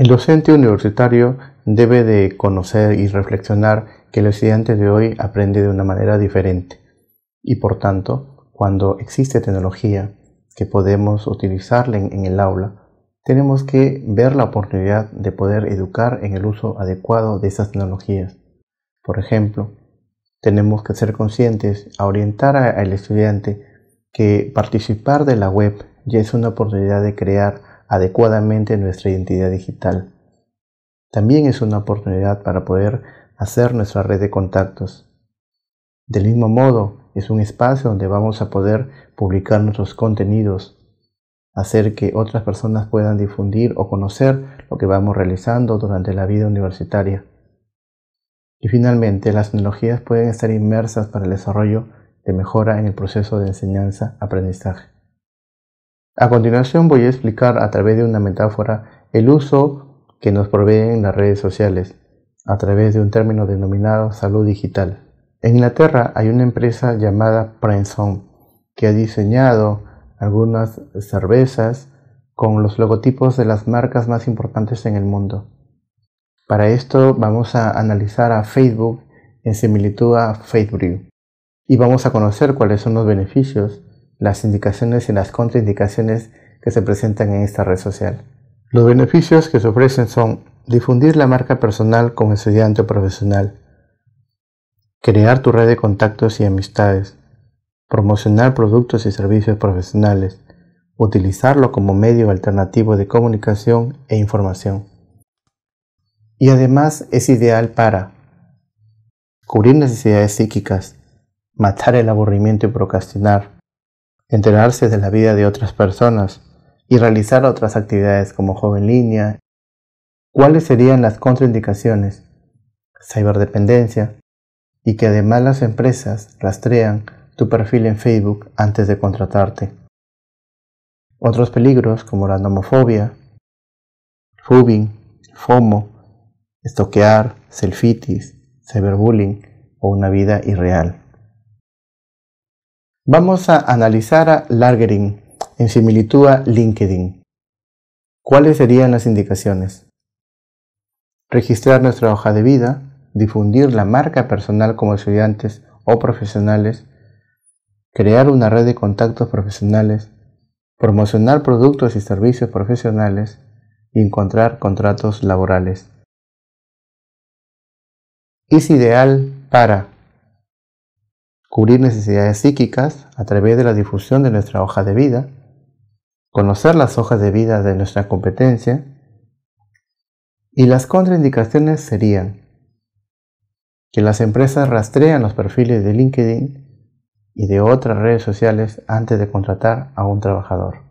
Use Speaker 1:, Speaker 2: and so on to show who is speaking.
Speaker 1: El docente universitario debe de conocer y reflexionar que el estudiante de hoy aprende de una manera diferente y por tanto, cuando existe tecnología que podemos utilizarla en, el aula, tenemos que ver la oportunidad de poder educar en el uso adecuado de esas tecnologías. Por ejemplo, tenemos que ser conscientes a orientar al estudiante que participar de la web ya es una oportunidad de crear adecuadamente nuestra identidad digital. También es una oportunidad para poder hacer nuestra red de contactos. Del mismo modo, es un espacio donde vamos a poder publicar nuestros contenidos, hacer que otras personas puedan difundir o conocer lo que vamos realizando durante la vida universitaria. Y finalmente, las tecnologías pueden estar inmersas para el desarrollo de mejora en el proceso de enseñanza-aprendizaje. A continuación voy a explicar a través de una metáfora el uso que nos proveen las redes sociales, a través de un término denominado salud digital. En Inglaterra hay una empresa llamada Prenson que ha diseñado algunas cervezas con los logotipos de las marcas más importantes en el mundo. Para esto vamos a analizar a Facebook en similitud a Facebook y vamos a conocer cuáles son los beneficios las indicaciones y las contraindicaciones que se presentan en esta red social. Los beneficios que se ofrecen son difundir la marca personal como estudiante profesional, crear tu red de contactos y amistades, promocionar productos y servicios profesionales, utilizarlo como medio alternativo de comunicación e información. Y además es ideal para cubrir necesidades psíquicas, matar el aburrimiento y procrastinar, enterarse de la vida de otras personas y realizar otras actividades como joven línea. ¿Cuáles serían las contraindicaciones? Ciberdependencia y que además las empresas rastrean tu perfil en Facebook antes de contratarte. Otros peligros como la nomofobia, fubing, FOMO, estoquear, selfitis, cyberbullying o una vida irreal. Vamos a analizar a LARGERING, en similitud a LinkedIn. ¿Cuáles serían las indicaciones? Registrar nuestra hoja de vida, difundir la marca personal como estudiantes o profesionales, crear una red de contactos profesionales, promocionar productos y servicios profesionales y encontrar contratos laborales. Es ideal para cubrir necesidades psíquicas a través de la difusión de nuestra hoja de vida, conocer las hojas de vida de nuestra competencia y las contraindicaciones serían que las empresas rastrean los perfiles de LinkedIn y de otras redes sociales antes de contratar a un trabajador.